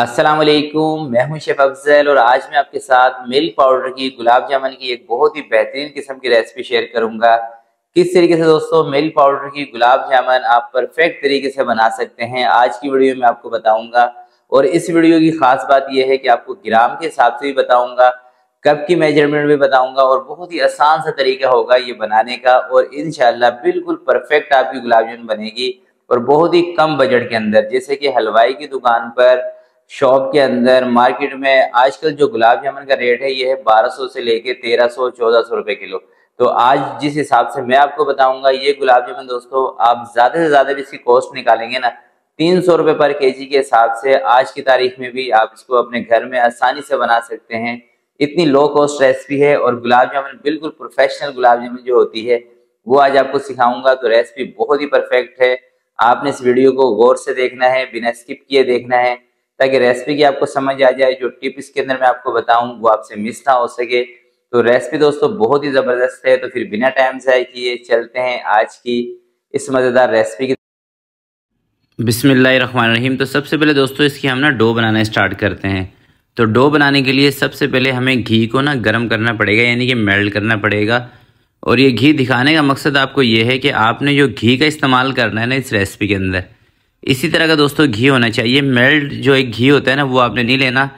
अस्सलाम वालेकुम मैं हूं शेफ अफजल और आज मैं आपके साथ मिल्क पाउडर की गुलाब जामुन की एक बहुत ही बेहतरीन किस्म की रेसिपी शेयर करूंगा किस तरीके से दोस्तों मिल्क पाउडर की गुलाब जामुन आप परफेक्ट तरीके से बना सकते हैं आज की वीडियो में आपको बताऊंगा और इस वीडियो की खास बात यह है कि आपको ग्राम के हिसाब से भी बताऊंगा कप की मेजरमेंट भी बताऊंगा और बहुत ही आसान सा तरीका होगा ये बनाने का और इनशाला बिल्कुल परफेक्ट आपकी गुलाब जामुन बनेगी और बहुत ही कम बजट के अंदर जैसे कि हलवाई की दुकान पर शॉप के अंदर मार्केट में आजकल जो गुलाब जामुन का रेट है ये है 1200 से लेके 1300 1400 रुपए किलो तो आज जिस हिसाब से मैं आपको बताऊंगा ये गुलाब जामुन दोस्तों आप ज्यादा से ज्यादा भी इसकी कॉस्ट निकालेंगे ना तीन सौ रुपये पर केजी के हिसाब से आज की तारीख में भी आप इसको अपने घर में आसानी से बना सकते हैं इतनी लो कॉस्ट रेसिपी है और गुलाब जामुन बिल्कुल प्रोफेशनल गुलाब जामुन जो होती है वो आज आपको सिखाऊंगा तो रेसिपी बहुत ही परफेक्ट है आपने इस वीडियो को गौर से देखना है बिना स्किप किए देखना है ताकि रेसिपी की आपको समझ आ जाए जो टिप इसके अंदर मैं आपको बताऊं वो आपसे मिस ना हो सके तो रेसिपी दोस्तों बहुत ही ज़बरदस्त है तो फिर बिना टाइम से कि किए चलते हैं आज की इस मज़ेदार रेसिपी की बिसमीम तो सबसे पहले दोस्तों इसकी हम ना डो बनाना स्टार्ट करते हैं तो डो बनाने के लिए सबसे पहले हमें घी को ना गर्म करना पड़ेगा यानी कि मेल्ट करना पड़ेगा और ये घी दिखाने का मकसद आपको ये है कि आपने जो घी का इस्तेमाल करना है ना इस रेसिपी के अंदर इसी तरह का दोस्तों घी होना चाहिए मेल्ट जो एक घी होता है ना वो आपने नहीं लेना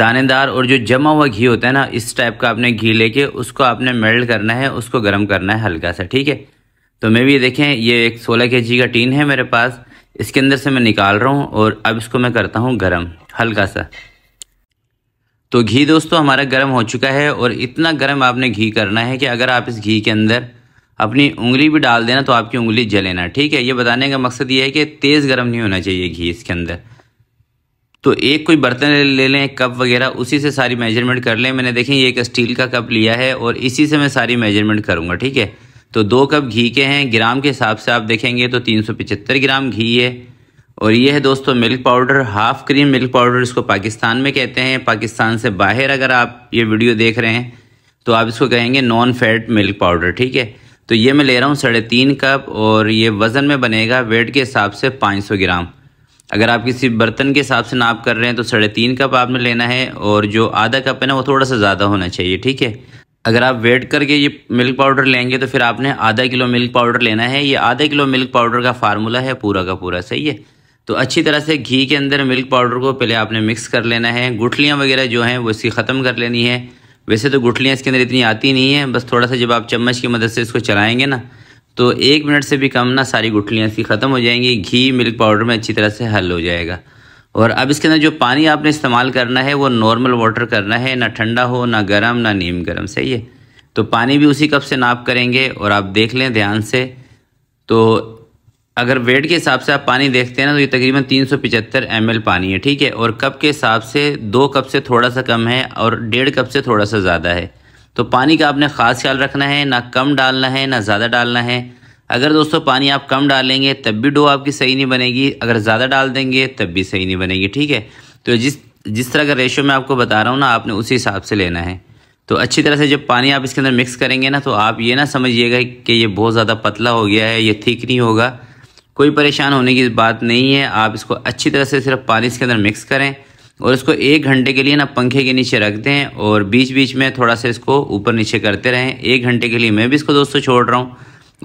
दानेदार और जो जमा हुआ घी होता है ना इस टाइप का आपने घी लेके उसको आपने मेल्ट करना है उसको गर्म करना है हल्का सा ठीक है तो मैं भी देखें ये एक सोलह के जी का टीन है मेरे पास इसके अंदर से मैं निकाल रहा हूँ और अब इसको मैं करता हूँ गर्म हल्का सा तो घी दोस्तों हमारा गर्म हो चुका है और इतना गर्म आपने घी करना है कि अगर आप इस घी के अंदर अपनी उंगली भी डाल देना तो आपकी उंगली जले ना ठीक है ये बताने का मकसद ये है कि तेज़ गर्म नहीं होना चाहिए घी इसके अंदर तो एक कोई बर्तन ले लें कप वगैरह उसी से सारी मेजरमेंट कर लें मैंने देखें ये एक स्टील का कप लिया है और इसी से मैं सारी मेजरमेंट करूँगा ठीक है तो दो कप घी के हैं ग्राम के हिसाब से आप देखेंगे तो तीन सौ ग्राम घी है और ये है दोस्तों milk powder half cream milk powder इसको पाकिस्तान में कहते हैं पाकिस्तान से बाहर अगर आप ये वीडियो देख रहे हैं तो आप इसको कहेंगे नॉन फैट मिल्क पाउडर ठीक है तो ये मैं ले रहा हूँ साढ़े तीन कप और ये वज़न में बनेगा वेट के हिसाब से पाँच सौ ग्राम अगर आप किसी बर्तन के हिसाब से नाप कर रहे हैं तो साढ़े तीन कप आपने लेना है और जो आधा कप है ना वो थोड़ा सा ज़्यादा होना चाहिए ठीक है अगर आप वेट करके ये मिल्क पाउडर लेंगे तो फिर आपने आधा किलो मिल्क पाउडर लेना है ये आधा किलो मिल्क पाउडर का फार्मूला है पूरा का पूरा सही है तो अच्छी तरह से घी के अंदर मिल्क पाउडर को पहले आपने मिक्स कर लेना है गुठलियाँ वगैरह जो हैं वो इसकी ख़त्म कर लेनी है वैसे तो गुठलियाँ इसके अंदर इतनी आती नहीं है बस थोड़ा सा जब आप चम्मच की मदद से इसको चलाएँगे ना तो एक मिनट से भी कम ना सारी गुठलियाँ इसकी ख़त्म हो जाएंगी घी मिल्क पाउडर में अच्छी तरह से हल हो जाएगा और अब इसके अंदर जो पानी आपने इस्तेमाल करना है वो नॉर्मल वाटर करना है ना ठंडा हो ना गर्म ना नीम गर्म सही है तो पानी भी उसी कप से नाप करेंगे और आप देख लें ध्यान से तो अगर वेट के हिसाब से आप पानी देखते हैं ना तो ये तकरीबन 375 एल पानी है ठीक है और कप के हिसाब से दो कप से थोड़ा सा कम है और डेढ़ कप से थोड़ा सा ज़्यादा है तो पानी का आपने ख़ास ख्याल रखना है ना कम डालना है ना ज़्यादा डालना है अगर दोस्तों पानी आप कम डालेंगे तब भी डो आपकी सही नहीं बनेगी अगर ज़्यादा डाल देंगे तब भी सही नहीं बनेगी ठीक है तो जिस जिस तरह का रेशो मैं आपको बता रहा हूँ ना आपने उसी हिसाब से लेना है तो अच्छी तरह से जब पानी आप इसके अंदर मिक्स करेंगे ना तो आप ये ना समझिएगा कि ये बहुत ज़्यादा पतला हो गया है ये ठीक नहीं होगा कोई परेशान होने की बात नहीं है आप इसको अच्छी तरह से सिर्फ पानी इसके अंदर मिक्स करें और इसको एक घंटे के लिए ना पंखे के नीचे रख दें और बीच बीच में थोड़ा सा इसको ऊपर नीचे करते रहें एक घंटे के लिए मैं भी इसको दोस्तों छोड़ रहा हूँ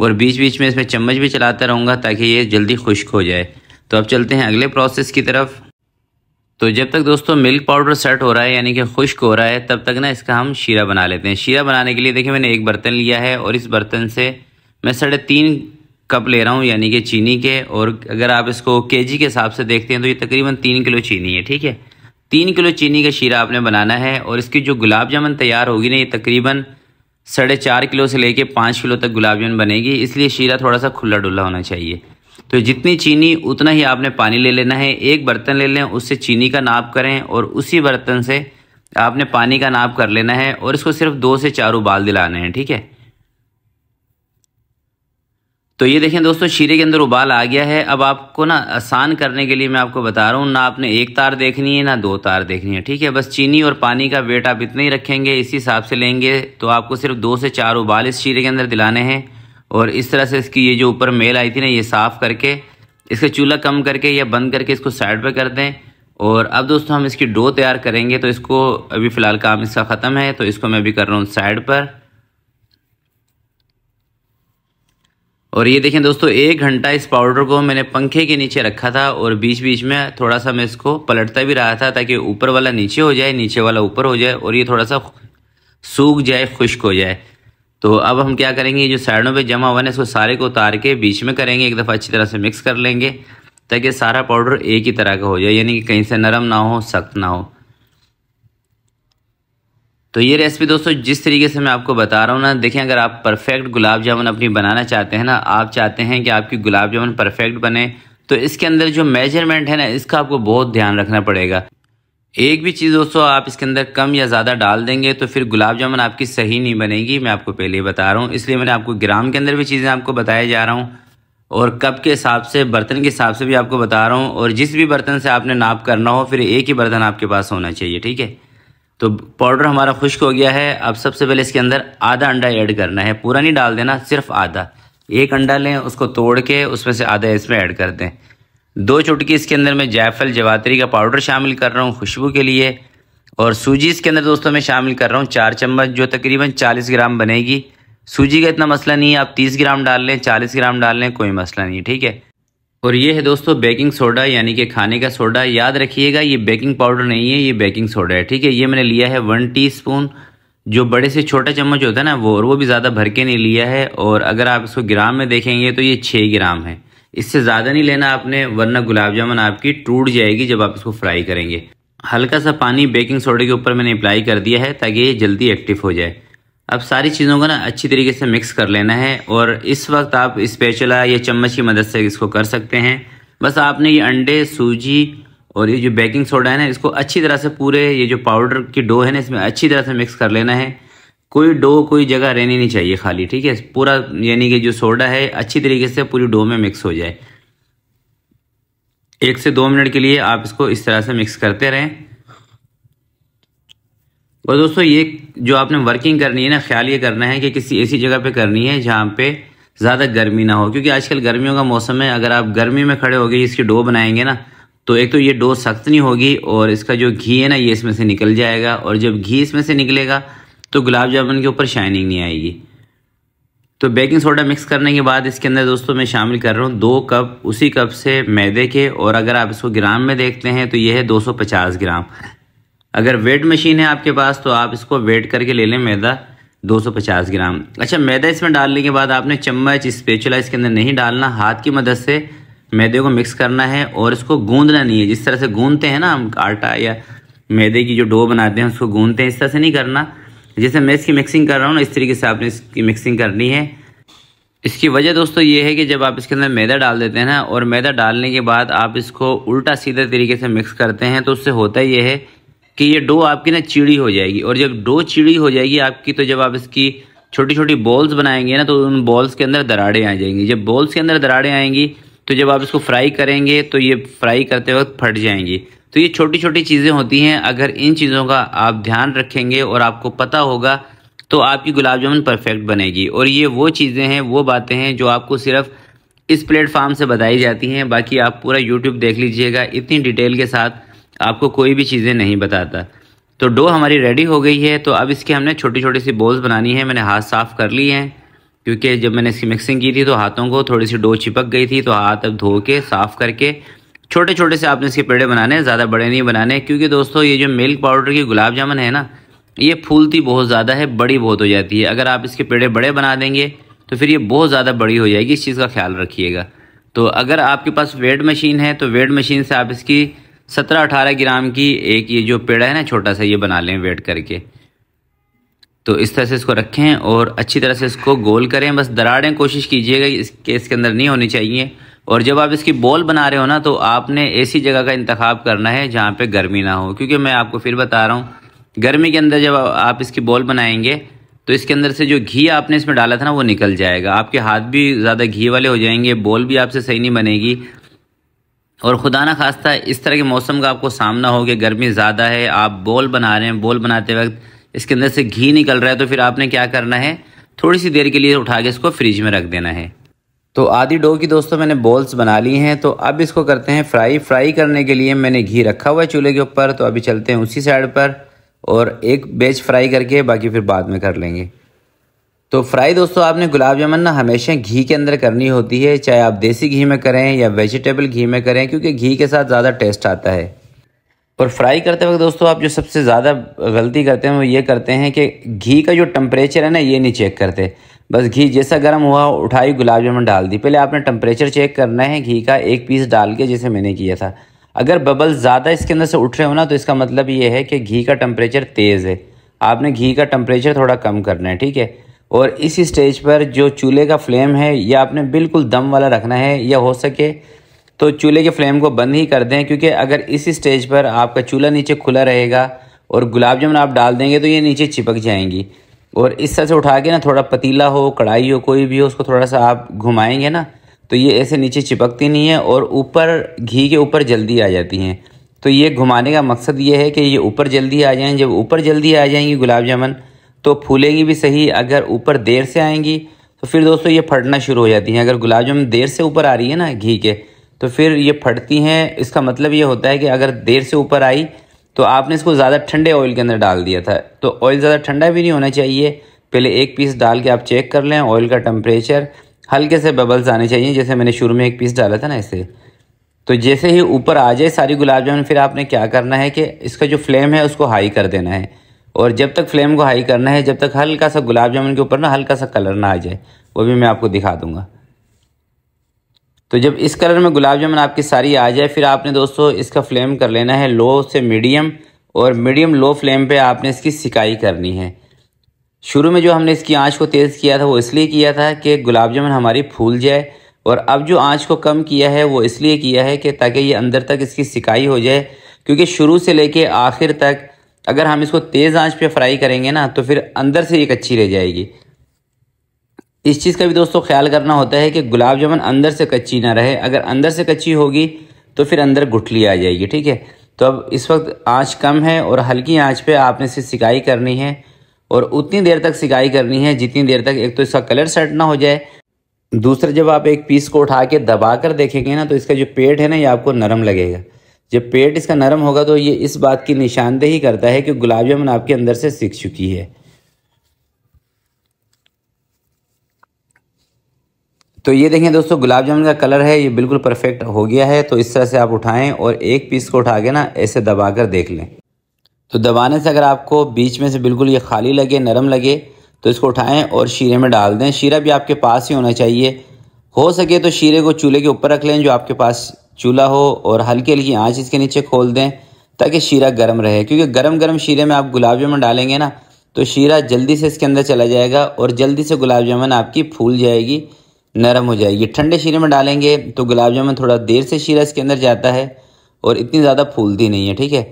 और बीच बीच में इसमें चम्मच भी चलाता रहूँगा ताकि ये जल्दी खुश्क हो जाए तो अब चलते हैं अगले प्रोसेस की तरफ तो जब तक दोस्तों मिल्क पाउडर सेट हो रहा है यानी कि खुश्क हो रहा है तब तक ना इसका हम शीरा बना लेते हैं शीरा बनाने के लिए देखिए मैंने एक बर्तन लिया है और इस बर्तन से मैं साढ़े तीन कप ले रहा हूँ यानी कि चीनी के और अगर आप इसको केजी के हिसाब से देखते हैं तो ये तकरीबन तीन किलो चीनी है ठीक है तीन किलो चीनी का शीरा आपने बनाना है और इसकी जो गुलाब जामुन तैयार होगी ना ये तकरीबन साढ़े चार किलो से लेके पाँच किलो तक गुलाब जामुन बनेगी इसलिए शीरा थोड़ा सा खुला डुल्ला होना चाहिए तो जितनी चीनी उतना ही आपने पानी ले लेना है एक बर्तन ले लें उससे चीनी का नाप करें और उसी बर्तन से आपने पानी का नाप कर लेना है और इसको सिर्फ दो से चार उबाल दिलाने हैं ठीक है तो ये देखें दोस्तों शीरे के अंदर उबाल आ गया है अब आपको ना आसान करने के लिए मैं आपको बता रहा हूँ ना आपने एक तार देखनी है ना दो तार देखनी है ठीक है बस चीनी और पानी का वेट आप इतना ही रखेंगे इसी हिसाब से लेंगे तो आपको सिर्फ दो से चार उबाल इस शीरे के अंदर दिलाने हैं और इस तरह से इसकी ये जो ऊपर मेल आई थी ना ये साफ़ करके इसका चूल्हा कम करके या बंद करके इसको साइड पर कर दें और अब दोस्तों हम इसकी डो तैयार करेंगे तो इसको अभी फ़िलहाल काम इसका ख़त्म है तो इसको मैं अभी कर रहा हूँ साइड पर और ये देखें दोस्तों एक घंटा इस पाउडर को मैंने पंखे के नीचे रखा था और बीच बीच में थोड़ा सा मैं इसको पलटता भी रहा था ताकि ऊपर वाला नीचे हो जाए नीचे वाला ऊपर हो जाए और ये थोड़ा सा सूख जाए खुश्क हो जाए तो अब हम क्या करेंगे जो साइडों पे जमा हुआ है इसको सारे को उतार के बीच में करेंगे एक दफ़ा अच्छी तरह से मिक्स कर लेंगे ताकि सारा पाउडर एक ही तरह का हो जाए यानी कि कहीं से नरम ना हो सख्त ना हो तो ये रेसिपी दोस्तों जिस तरीके से मैं आपको बता रहा हूँ ना देखें अगर आप परफेक्ट गुलाब जामुन अपनी बनाना चाहते हैं ना आप चाहते हैं कि आपकी गुलाब जामुन परफेक्ट बने तो इसके अंदर जो मेजरमेंट है ना इसका आपको बहुत ध्यान रखना पड़ेगा एक भी चीज़ दोस्तों आप इसके अंदर कम या ज़्यादा डाल देंगे तो फिर गुलाब जामुन आपकी सही नहीं बनेगी मैं आपको पहले ही बता रहा हूँ इसलिए मैंने आपको ग्राम के अंदर भी चीज़ें आपको बताया जा रहा हूँ और कप के हिसाब से बर्तन के हिसाब से भी आपको बता रहा हूँ और जिस भी बर्तन से आपने नाप करना हो फिर एक ही बर्तन आपके पास होना चाहिए ठीक है तो पाउडर हमारा खुश्क हो गया है अब सबसे पहले इसके अंदर आधा अंडा ऐड करना है पूरा नहीं डाल देना सिर्फ आधा एक अंडा लें उसको तोड़ के उसमें से आधा इसमें ऐड कर दें दो चुटकी इसके अंदर मैं जायफल जवातरी का पाउडर शामिल कर रहा हूँ खुशबू के लिए और सूजी इसके अंदर दोस्तों मैं शामिल कर रहा हूँ चार चम्मच जो तकरीबन चालीस ग्राम बनेगी सूजी का इतना मसला नहीं है आप तीस ग्राम डाल लें चालीस ग्राम डाल लें कोई मसला नहीं ठीक है और ये है दोस्तों बेकिंग सोडा यानी कि खाने का सोडा याद रखिएगा ये बेकिंग पाउडर नहीं है ये बेकिंग सोडा है ठीक है ये मैंने लिया है वन टीस्पून जो बड़े से छोटा चम्मच होता है ना वो और वो भी ज़्यादा भर के नहीं लिया है और अगर आप इसको ग्राम में देखेंगे तो ये छः ग्राम है इससे ज़्यादा नहीं लेना आपने वरना गुलाब जामुन आपकी टूट जाएगी जब आप इसको फ्राई करेंगे हल्का सा पानी बेकिंग सोडे के ऊपर मैंने अप्लाई कर दिया है ताकि ये जल्दी एक्टिव हो जाए अब सारी चीज़ों को ना अच्छी तरीके से मिक्स कर लेना है और इस वक्त आप स्पेचुला या चम्मच की मदद से इसको कर सकते हैं बस आपने ये अंडे सूजी और ये जो बेकिंग सोडा है ना इसको अच्छी तरह से पूरे ये जो पाउडर की डो है ना इसमें अच्छी तरह से मिक्स कर लेना है कोई डो कोई जगह रहनी नहीं चाहिए खाली ठीक है पूरा यानी कि जो सोडा है अच्छी तरीके से पूरी डो में मिक्स हो जाए एक से दो मिनट के लिए आप इसको इस तरह से मिक्स करते रहें और दोस्तों ये जो आपने वर्किंग करनी है ना ख्याल ये करना है कि किसी ऐसी जगह पे करनी है जहाँ पे ज़्यादा गर्मी ना हो क्योंकि आजकल गर्मियों का मौसम है अगर आप गर्मी में खड़े हो गए इसकी डो बनाएंगे ना तो एक तो ये डो सख्त नहीं होगी और इसका जो घी है ना ये इसमें से निकल जाएगा और जब घी इसमें से निकलेगा तो गुलाब जामुन के ऊपर शाइनिंग नहीं आएगी तो बेकिंग सोडा मिक्स करने के बाद इसके अंदर दोस्तों मैं शामिल कर रहा हूँ दो कप उसी कप से मैदे के और अगर आप इसको ग्राम में देखते हैं तो ये है 250 ग्राम अगर वेट मशीन है आपके पास तो आप इसको वेट करके ले लें मैदा 250 ग्राम अच्छा मैदा इसमें डालने के बाद आपने चम्मच स्पेचुला इसके अंदर नहीं डालना हाथ की मदद से मैदे को मिक्स करना है और इसको गूंदना नहीं है जिस तरह से गूंदते हैं ना हम आटा या मैदे की जो डो बनाते हैं उसको गूंदते हैं इस तरह से नहीं करना जैसे मैं इसकी मिक्सिंग कर रहा हूँ ना इस तरीके से आपने इसकी मिक्सिंग करनी है इसकी वजह दोस्तों ये है कि जब आप इसके अंदर मैदा डाल देते हैं ना और मैदा डालने के बाद आप इसको उल्टा सीधे तरीके से मिक्स करते हैं तो उससे होता ये है कि ये डो आपकी ना चिड़ी हो जाएगी और जब डो चिड़ी हो जाएगी आपकी तो जब आप इसकी छोटी छोटी बॉल्स बनाएंगे ना तो उन बॉल्स के अंदर दराड़ें आ जाएंगी जब बॉल्स के अंदर दराड़ें आएंगी तो जब आप इसको फ्राई करेंगे तो ये फ्राई करते वक्त फट जाएंगी तो ये छोटी छोटी चीज़ें होती हैं अगर इन चीज़ों का आप ध्यान रखेंगे और आपको पता होगा तो आपकी गुलाब जामुन परफेक्ट बनेगी और ये वो चीज़ें हैं वो बातें हैं जो आपको सिर्फ इस प्लेटफार्म से बताई जाती हैं बाकी आप पूरा यूट्यूब देख लीजिएगा इतनी डिटेल के साथ आपको कोई भी चीज़ें नहीं बताता तो डो हमारी रेडी हो गई है तो अब इसके हमने छोटी छोटी सी बॉल्स बनानी है मैंने हाथ साफ़ कर लिए हैं क्योंकि जब मैंने इसकी मिक्सिंग की थी तो हाथों को थोड़ी सी डो चिपक गई थी तो हाथ अब धो के साफ़ करके छोटे छोटे से आपने इसके पेड़े बनाने हैं ज़्यादा बड़े नहीं बनाने क्योंकि दोस्तों ये जो मिल्क पाउडर की गुलाब जामुन है ना ये फूलती बहुत ज़्यादा है बड़ी बहुत हो जाती है अगर आप इसके पेड़े बड़े बना देंगे तो फिर ये बहुत ज़्यादा बड़ी हो जाएगी इस चीज़ का ख्याल रखिएगा तो अगर आपके पास वेट मशीन है तो वेट मशीन से आप इसकी सत्रह अठारह ग्राम की एक ये जो पेड़ा है ना छोटा सा ये बना लें वेट करके तो इस तरह से इसको रखें और अच्छी तरह से इसको गोल करें बस दराड़ें कोशिश कीजिएगा इसके इसके अंदर नहीं होनी चाहिए और जब आप इसकी बॉल बना रहे हो ना तो आपने ऐसी जगह का इंतखब करना है जहाँ पे गर्मी ना हो क्योंकि मैं आपको फिर बता रहा हूँ गर्मी के अंदर जब आप इसकी बॉल बनाएंगे तो इसके अंदर से जो घी आपने इसमें डाला था ना वो निकल जाएगा आपके हाथ भी ज़्यादा घी वाले हो जाएंगे बॉल भी आपसे सही नहीं बनेगी और खुदा ना खास्ता इस तरह के मौसम का आपको सामना हो कि गर्मी ज़्यादा है आप बोल बना रहे हैं बोल बनाते वक्त इसके अंदर से घी निकल रहा है तो फिर आपने क्या करना है थोड़ी सी देर के लिए उठा के इसको फ्रिज में रख देना है तो आधी डो की दोस्तों मैंने बॉल्स बना ली हैं तो अब इसको करते हैं फ्राई फ्राई करने के लिए मैंने घी रखा हुआ है चूल्हे के ऊपर तो अभी चलते हैं उसी साइड पर और एक बेच फ्राई करके बाकी फिर बाद में कर लेंगे तो फ्राई दोस्तों आपने गुलाब जामुन ना हमेशा घी के अंदर करनी होती है चाहे आप देसी घी में करें या वेजिटेबल घी में करें क्योंकि घी के साथ ज़्यादा टेस्ट आता है और फ्राई करते वक्त दोस्तों आप जो सबसे ज़्यादा गलती करते हैं वो ये करते हैं कि घी का जो टम्परेचर है ना ये नहीं चेक करते बस घी जैसा गर्म हुआ उठाई गुलाब जामुन डाल दी पहले आपने टम्परेचर चेक करना है घी का एक पीस डाल के जैसे मैंने किया था अगर बबल ज़्यादा इसके अंदर से उठ रहे हो ना तो इसका मतलब ये है कि घी का टम्परेचर तेज़ है आपने घी का टम्परेचर थोड़ा कम करना है ठीक है और इस स्टेज पर जो चूल्हे का फ्लेम है यह आपने बिल्कुल दम वाला रखना है या हो सके तो चूल्हे के फ्लेम को बंद ही कर दें क्योंकि अगर इस स्टेज पर आपका चूल्हा नीचे खुला रहेगा और गुलाब जामुन आप डाल देंगे तो ये नीचे चिपक जाएंगी और इस तरह से उठा के ना थोड़ा पतीला हो कढ़ाई हो कोई भी हो उसको थोड़ा सा आप घुमाएंगे ना तो ये ऐसे नीचे चिपकती नहीं है और ऊपर घी के ऊपर जल्दी आ जाती हैं तो ये घुमाने का मकसद ये है कि ये ऊपर जल्दी आ जाएँ जब ऊपर जल्दी आ जाएंगी गुलाब जामुन तो फूलेंगी भी सही अगर ऊपर देर से आएंगी तो फिर दोस्तों ये फटना शुरू हो जाती हैं अगर गुलाब जामुन देर से ऊपर आ रही है ना घी के तो फिर ये फटती हैं इसका मतलब ये होता है कि अगर देर से ऊपर आई तो आपने इसको ज़्यादा ठंडे ऑयल के अंदर डाल दिया था तो ऑयल ज़्यादा ठंडा भी नहीं होना चाहिए पहले एक पीस डाल के आप चेक कर लें ऑयल का टम्परेचर हल्के से बबल्स आने चाहिए जैसे मैंने शुरू में एक पीस डाला था ना इसे तो जैसे ही ऊपर आ जाए सारी गुलाब जामुन फिर आपने क्या करना है कि इसका जो फ्लेम है उसको हाई कर देना है और जब तक फ्लेम को हाई करना है जब तक हल्का सा गुलाब जामुन के ऊपर ना हल्का सा कलर ना आ जाए वो भी मैं आपको दिखा दूंगा तो जब इस कलर में गुलाब जामुन आपकी सारी आ जाए फिर आपने दोस्तों इसका फ्लेम कर लेना है लो से मीडियम और मीडियम लो फ्लेम पे आपने इसकी सिकाई करनी है शुरू में जो हमने इसकी आंच को तेज़ किया था वो इसलिए किया था कि गुलाब जामुन हमारी फूल जाए और अब जो आंच को कम किया है वो इसलिए किया है कि ताकि ये अंदर तक इसकी सिकाई हो जाए क्योंकि शुरू से लेके आखिर तक अगर हम इसको तेज़ आंच पे फ्राई करेंगे ना तो फिर अंदर से ये कच्ची रह जाएगी इस चीज़ का भी दोस्तों ख्याल करना होता है कि गुलाब जामुन अंदर से कच्ची ना रहे अगर अंदर से कच्ची होगी तो फिर अंदर गुठली आ जाएगी ठीक है तो अब इस वक्त आँच कम है और हल्की आँच पर आपने इसे सिकाई करनी है और उतनी देर तक सिकाई करनी है जितनी देर तक एक तो इसका कलर सेट ना हो जाए दूसरा जब आप एक पीस को उठा के दबा कर देखेंगे ना तो इसका जो पेट है ना ये आपको नरम लगेगा जब पेट इसका नरम होगा तो ये इस बात की निशानदेही करता है कि गुलाब जामुन आपके अंदर से सीख चुकी है तो ये देखें दोस्तों गुलाब जामुन का कलर है ये बिल्कुल परफेक्ट हो गया है तो इस तरह से आप उठाएं और एक पीस को उठा के ना ऐसे दबा कर देख लें तो दबाने से अगर आपको बीच में से बिल्कुल ये खाली लगे नरम लगे तो इसको उठाएं और शीरे में डाल दें शीरा भी आपके पास ही होना चाहिए हो सके तो शीरे को चूल्हे के ऊपर रख लें जो आपके पास चूल्हा हो और हल्की हल्की आँच इसके नीचे खोल दें ताकि शीरा गर्म रहे क्योंकि गर्म गर्म शीरे में आप गुलाब जामुन डालेंगे ना तो शीरा जल्दी से इसके अंदर चला जाएगा और जल्दी से गुलाब जामुन आपकी फूल जाएगी नरम हो जाएगी ठंडे शीरे में डालेंगे तो गुलाब जामुन थोड़ा देर से शीरा इसके अंदर जाता है और इतनी ज़्यादा फूलती नहीं है ठीक है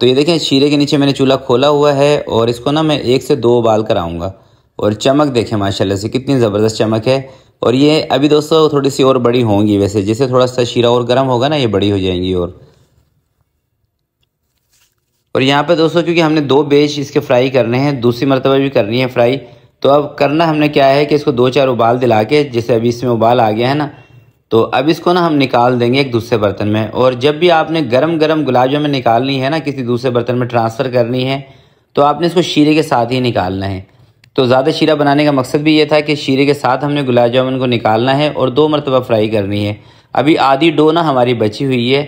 तो ये देखें शीरे के नीचे मैंने चूल्हा खोला हुआ है और इसको ना मैं एक से दो उबाल कर और चमक देखें माशाला से कितनी ज़बरदस्त चमक है और ये अभी दोस्तों थोड़ी सी और बड़ी होंगी वैसे जैसे थोड़ा सा शीरा और गर्म होगा ना ये बड़ी हो जाएंगी और और यहाँ पे दोस्तों क्योंकि हमने दो बेच इसके फ्राई करने हैं दूसरी मरतबा भी करनी है फ्राई तो अब करना हमने क्या है कि इसको दो चार उबाल दिला के जैसे अभी इसमें उबाल आ गया है ना तो अब इसको ना हम निकाल देंगे एक दूसरे बर्तन में और जब भी आपने गरम गरम गुलाब जामुन निकालनी है ना किसी दूसरे बर्तन में ट्रांसफ़र करनी है तो आपने इसको शीरे के साथ ही निकालना है तो ज़्यादा शीरा बनाने का मकसद भी ये था कि शीरे के साथ हमने गुलाब जामुन को निकालना है और दो मरतबा फ्राई करनी है अभी आधी डो ना हमारी बची हुई है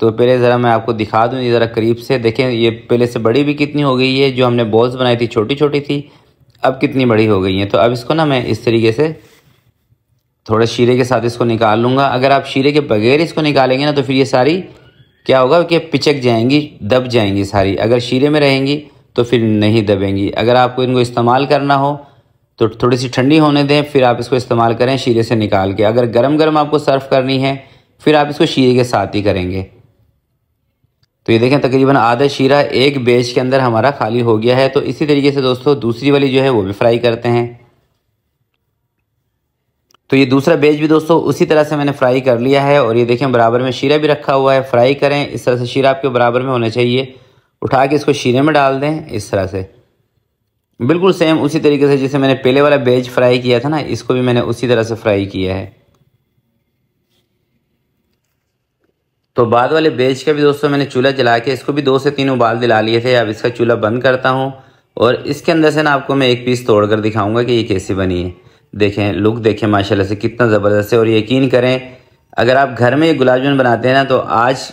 तो पहले ज़रा मैं आपको दिखा दूँ ज़रा करीब से देखें ये पहले से बड़ी भी कितनी हो गई है जो हमने बॉल्स बनाई थी छोटी छोटी थी अब कितनी बड़ी हो गई है तो अब इसको ना मैं इस तरीके से थोड़े शीरे के साथ इसको निकाल लूँगा अगर आप शीरे के बगैर इसको निकालेंगे ना तो फिर ये सारी क्या होगा कि पिचक जाएंगी दब जाएंगी सारी अगर शीरे में रहेंगी तो फिर नहीं दबेंगी अगर आपको इनको इस्तेमाल करना हो तो थोड़ी सी ठंडी होने दें फिर आप इसको इस्तेमाल करें शीरे से निकाल के अगर गर्म गर्म आपको सर्व करनी है फिर आप इसको शीरे के साथ ही करेंगे तो ये देखें तकरीबन आधा शीरा एक बेच के अंदर हमारा खाली हो गया है तो इसी तरीके से दोस्तों दूसरी वाली जो है वो भी फ्राई करते हैं तो ये दूसरा बेच भी दोस्तों उसी तरह से मैंने फ्राई कर लिया है और ये देखें बराबर में शीरा भी रखा हुआ है फ्राई करें इस तरह से शीरा आपके बराबर में होना चाहिए उठा के इसको शीरे में डाल दें इस तरह से बिल्कुल सेम उसी तरीके से जैसे मैंने पहले वाला बेज फ्राई किया था ना इसको भी मैंने उसी तरह से फ्राई किया है तो बाद वाले बेज का भी दोस्तों मैंने चूल्हा जला के इसको भी दो से तीन उबाल दिला लिए थे अब इसका चूल्हा बंद करता हूँ और इसके अंदर से ना आपको मैं एक पीस तोड़ कर दिखाऊंगा कि ये कैसी बनी है देखें लुक देखें माशाल्लाह से कितना ज़बरदस्त है और यकीन करें अगर आप घर में ये गुलाब जामुन बनाते हैं ना तो आज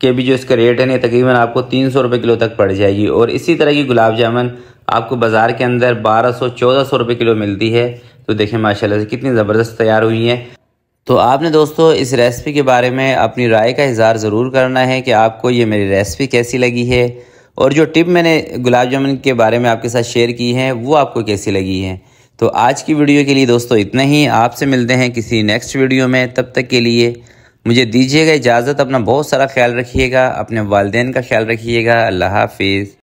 के भी जो इसका रेट है ना तकरीबन आपको तीन सौ रुपये किलो तक पड़ जाएगी और इसी तरह की गुलाब जामुन आपको बाज़ार के अंदर बारह सौ चौदह सौ रुपये किलो मिलती है तो देखें माशाल्लाह से कितनी ज़बरदस्त तैयार हुई हैं तो आपने दोस्तों इस रेसिपी के बारे में अपनी राय का इजहार ज़रूर करना है कि आपको ये मेरी रेसिपी कैसी लगी है और जो टिप मैंने गुलाब जामुन के बारे में आपके साथ शेयर की है वो आपको कैसी लगी है तो आज की वीडियो के लिए दोस्तों इतना ही आपसे मिलते हैं किसी नेक्स्ट वीडियो में तब तक के लिए मुझे दीजिएगा इजाज़त अपना बहुत सारा ख्याल रखिएगा अपने वालदेन का ख्याल रखिएगा अल्लाह हाफिज़